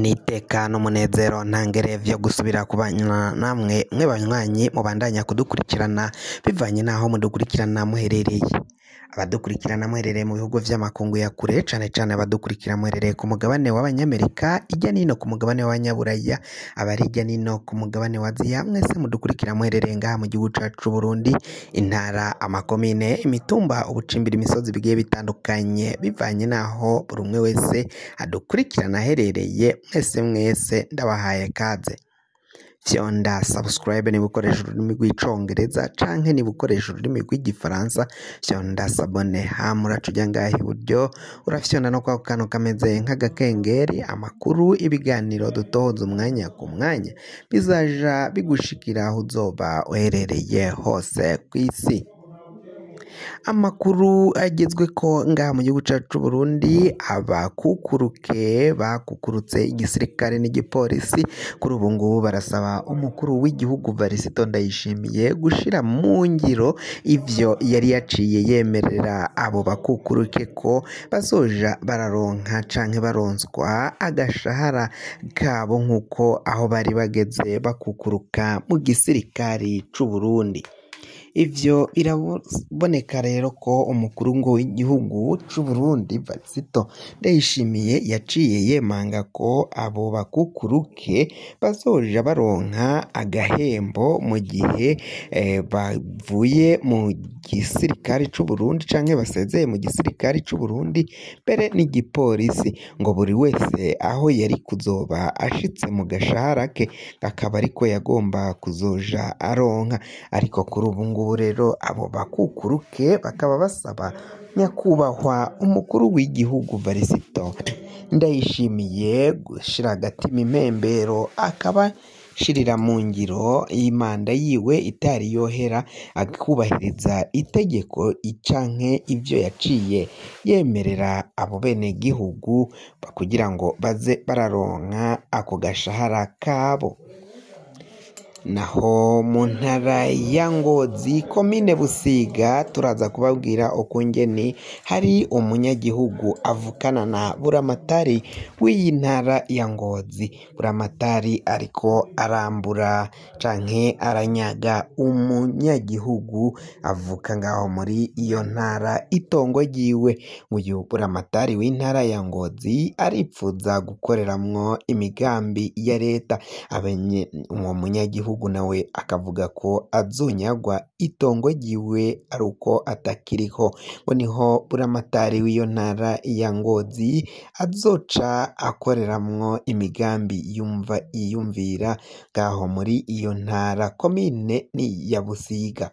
n'iteka n'umunezero ntangere gusubira kubana namwe mwe banywanyi mubandanya kudukurikirana bivanye n'aho mudukurikirana muherereye abadukurikirana mwerereye mu bihugu by'amakungu ya kure cyane cyane abadukurikira mwerereye ku mugabane w'abanyamerika ijya nino ku mugabane w'abanyaburaya abari ijya nino ku mugabane wa Ziya mwese mudukurikira mwerereye ngaha mu gihugu cyacu Burundi intara amakomine imitumba ubucimbira imisozi bigiye bitandukanye bivanye n'aho buri umwe wese adukurikirana aherereye mwese mwese ndabahaye kaze fyonda subscribe niba ukoresha ururimi rw'icyongereza cyangwa niba ukoresha ururimi rw'igifaransa fyonda sabone hamura tujya ngaho iburyo urafyonda no kwa kantu kameze nk'agakengeri amakuru ibiganiro dutohoza umwanya ku mwanya bizaja bigushikira aho uzoba uherereye hose ku isi amakuru agezwe ko ngaha mu gihugu cyacu cy'u Burundi abakukuruke bakukurutse igisirikare n'igipolisi kuri ubu ngubu barasaba umukuru w'igihugu Varisito Ndayishimiye gushyira mu ngiro ibyo yari yaciye yemerera abo bakukuruke ko bazoja bararonka canke baronswa agashahara kabo nk'uko aho bari bageze bakukuruka mu gisirikari cy'u Burundi Ibyo biraboneka rero ko umukuru w'igihugu cy'u Burundi batsito Ndayishimiye yaciye yemanga ko abo bakukuruke ke bazoja baronka agahembo mu gihe eh, bavuye mu gisirikare cy'u Burundi canke basezeye mu gisirikare cy'u Burundi mbere n'igipolisi ngo buri wese aho yari kuzoba ashitse mu gashahara ke akaba ariko yagomba kuzoja aronka ariko kuri ubu ngubu ubu rero abo bakukuruke bakaba basaba nyakubahwa umukuru w'igihugu barisito ndayishimiye gushyira agati mu impembero akaba shirira mu ngiro y'imanda yiwe itari yohera akubahiriza itegeko icanke ibyo yaciye yemerera abo bene gihugu kugira ngo baze bararonka ako gashahara kabo naho mu ntara ya ngozi komine busiga turaza kubabwira uko ngeni hari umunyagihugu avukana na buramatari w'iyi ntara ya ngozi buramatari ariko arambura canke aranyaga umunyagihugu avuka ngaho muri iyo ntara itongo ryiwe uyu buramatari w'intara ya ngozi aripfuza gukoreramwo imigambi ya leta abenye uwo munyagihugu gihugu nawe akavuga ko azonyagwa itongogiwe ari uko atakiriho ngo niho buramatari w'iyo ntara ya Ngozi azoca akoreramwo imigambi yumva yiyumvira ngaho muri iyo ntara komine ni ya Busiga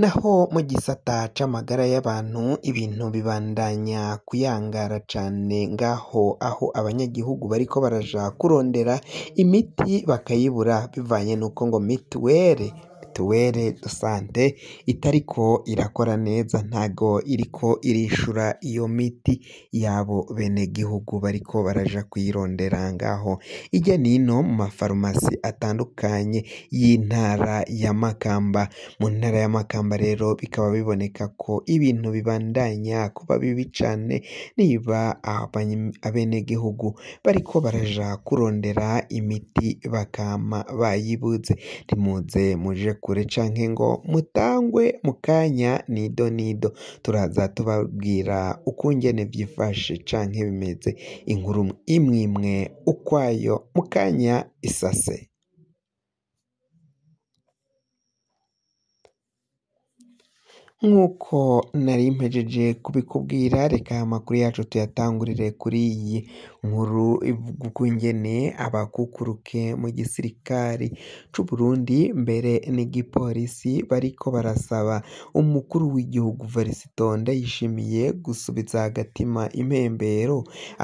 naho mu gisata c'amagara y'abantu ibintu bibandanya kuyangara cane ngaho aho abanyagihugu bariko baraja kurondera imiti bakayibura bivanye nuko ngo mituwere mituweli dosante itariko irakora neza ntago iriko irishura iyo miti y'abo benegihugu bariko baraja kuyirondera ngaho hirya n'ino mu mafarumasi atandukanye y'intara ya Makamba, mu ntara ya Makamba rero bikaba biboneka ko ibintu bibandanya kuba bibi cane niba abenegihugu bariko baraja kurondera imiti bakama bayibuze, ntimuze muje kure canke ngo mutangwe mu kanya nido nido turaza tubabwira ukungene vyifashe canke bimeze inkuru imwe imwe ukwayo mu kanya isase nk'uko nari mpejeje kubikubwira reka amakuru yacu tuyatangurire kuri iyi nkuru ivuga abakukuruke mu gisirikari c'uburundi mbere n'igipolisi bariko barasaba umukuru w'igihugu varisito yishimiye gusubiza agatima impembero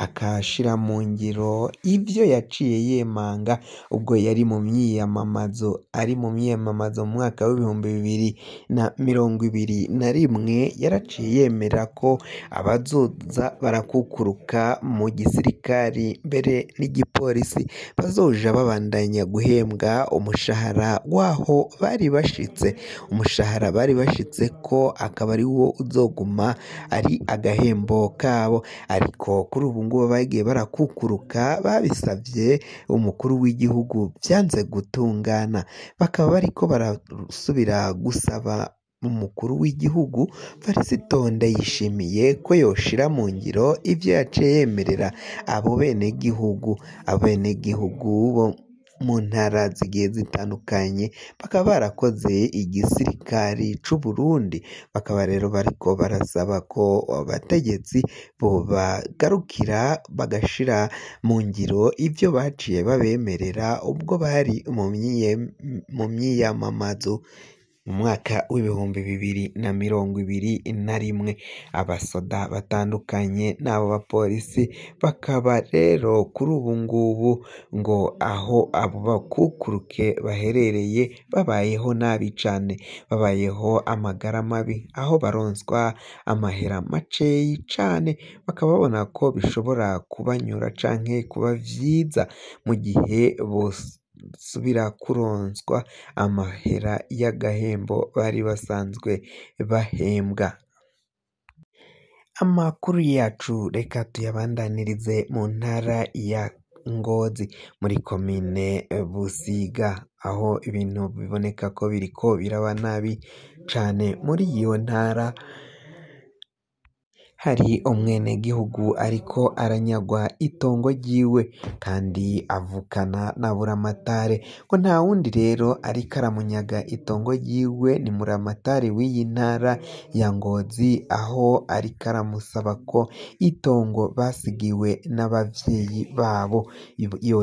akashira mu ngiro ivyo yaciye yemanga ubwo yari mu myiyamamazo ari mu myiyamamazo mu mwaka w'ibihumbi bibiri na mirongo ibiri na rimwe yaraciye yemera ko abazoza barakukuruka mu gisirikari mbere n'igipolisi bazoja babandanya guhembwa umushahara w'aho bari bashitse umushahara bari bashitse ko akaba ari wo uzoguma ari agahembo kabo ariko kuri ubu ngubu bagiye barakukuruka babisabye umukuru w'igihugu byanze gutungana bakaba bari ko barasubira gusaba Umukuru w'igihugu Felicito yishimiye ko yoshira mu ngiro ibyo yaciye yemerera abo benegihugu, abenegihugu bo mu ntara zigiye zitandukanye bakaba barakoze igisirikari cy'u Burundi, bakaba rero bariko barasaba ko abategetsi bobagarukira bagashira mu ngiro ibyo baciye babemerera ubwo bari mu myiyamamazo. mu mwaka w'ibihumbi bibiri na mirongo ibiri na rimwe, abasoda batandukanye n’abo bapolisi bakaba rero kuri ubu ngubu ngo aho abo bakukuruke baherereye babayeho nabi cyane, babayeho amagara mabi aho baronswa amahera makeya cyane, bakaba babona ko bishobora kubanyura cyangwa kuba byiza mu gihe bose. birakuronswa amahera y'agahembo bari basanzwe bahembwa amakuru yacu reka tuyabandanirize mu ntara ya Ngozi muri komine Busiga aho ibintu biboneka ko biri ko biraba nabi cyane muri iyo ntara hari umwenegihugu ariko aranyagwa itongo ryiwe kandi avukana na Buramatare ko nta wundi rero ariko aramunyaga itongo ryiwe ni Muramatare w'iyi ntara ya Ngozi aho ariko aramusaba ko itongo basigiwe n'ababyeyi babo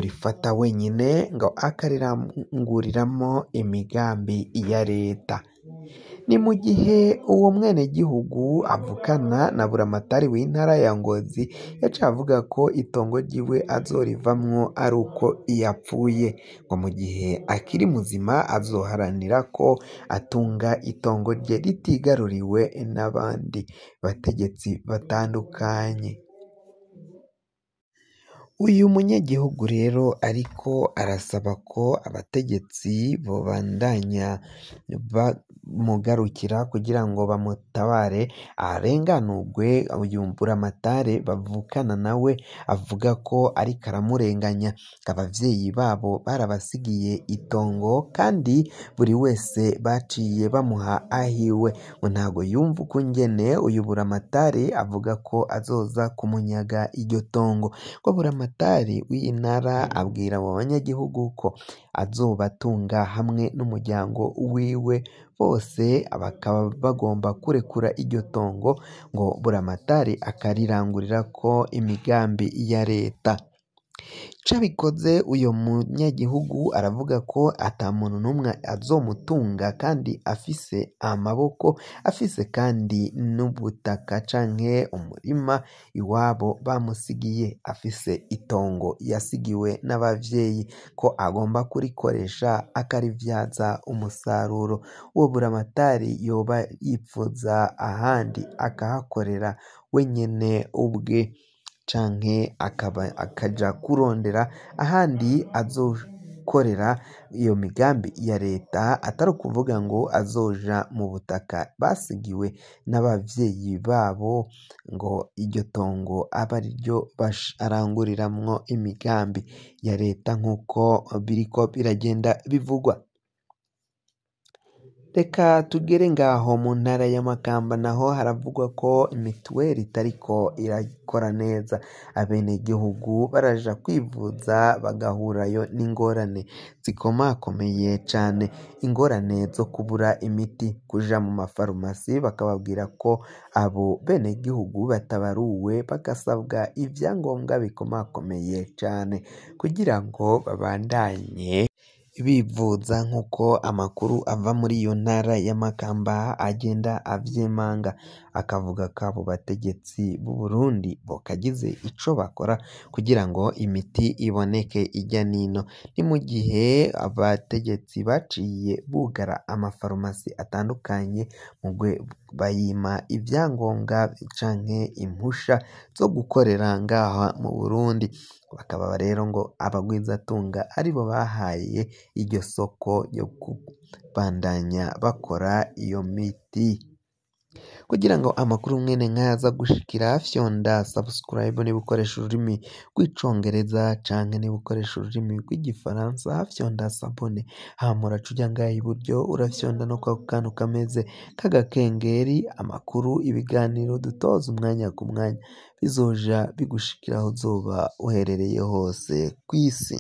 rifata wenyine ngo akariranguriramo imigambi ya leta ni mu gihe uwo mwenegihugu avukana na buramatari w'intara ya Ngozi yaciye avuga ko itongo ryiwe azorivamwo ari uko iyo ngo mu gihe akiri muzima azoharanira ko atunga itongo rye ritigaruriwe n'abandi bategetsi batandukanye uyu munyagihugu rero ariko arasaba ko abategetsi babandanya mugarukira kugira ngo bamutabare arenganurwe uyu Mburamatare bavukana nawe avuga ko ariko aramurenganya ababyeyi babo barabasigiye itongo kandi buri wese baciye bamuha ahiwe ngo ntago yumva ngene uyu Buramatari avuga ko azoza kumunyaga iryo tongo ko Buramatari w'iyi ntara abwira abo banyagihugu ko azobatunga hamwe n'umuryango wiwe bose bakaba bagomba kurekura iryo tongo ngo buramatari akarirangurira ko imigambi ya leta. cyabikoze uyu munyagihugu aravuga ko ata muntu n'umwe azomutunga kandi afise amaboko afise kandi n'ubutaka canke umurima iwabo bamusigiye afise itongo yasigiwe n'abavyeyi ko agomba kurikoresha akarivyaza umusaruro uwo buramatari yoba yipfuza ahandi akahakorera we ubwe cyangwa akajya kurondera ahandi azokorera iyo migambi ya leta atari ukuvuga ngo azoja mu butaka basigiwe n'ababyeyi babo ngo iryo tongo abe ariryo baranguriramwo imigambi ya leta nk'uko biriko biragenda bivugwa. reka tugere ngaho mu ntara y'amakamba naho haravugwa ko mituweli itariko irakora neza abenegihugu baraja kwivuza bagahurayo n'ingorane zikomakomeye cane ingorane zo kubura imiti kuja mu mafarumasi bakababwira ko abo benegihugu batabaruwe bagasabwa ibyangombwa bikomakomeye cane kugira ngo babandanye bivuza nk'uko amakuru ava muri iyo ntara ya Makamba agenda abyemanga akavuga ko abo bategetsi b'u Burundi bokagize ico bakora kugira ngo imiti iboneke ijya nino ni mu gihe abategetsi baciye bugara amafarumasi atandukanye mu bayima ivyangombwa canke impusha zo gukorera ngaha mu Burundi Bakaba rero ngo abagwizatunga ari bo bahaye iryo soko yo kubandanya bakora iyo miti. kugira ngo amakuru mwene nkaza gushikira fyonda subscribe niba ukoresha ururimi rw'icongereza canke niba ukoresha ururimi rw'igifaransa fyonda sabone hama uraca ngaha iburyo urafyonda no kwa kantu kameze k'agakengeri amakuru ibiganiro dutoza umwanya ku mwanya bizoja bigushikira aho uzoba uherereye hose ku isi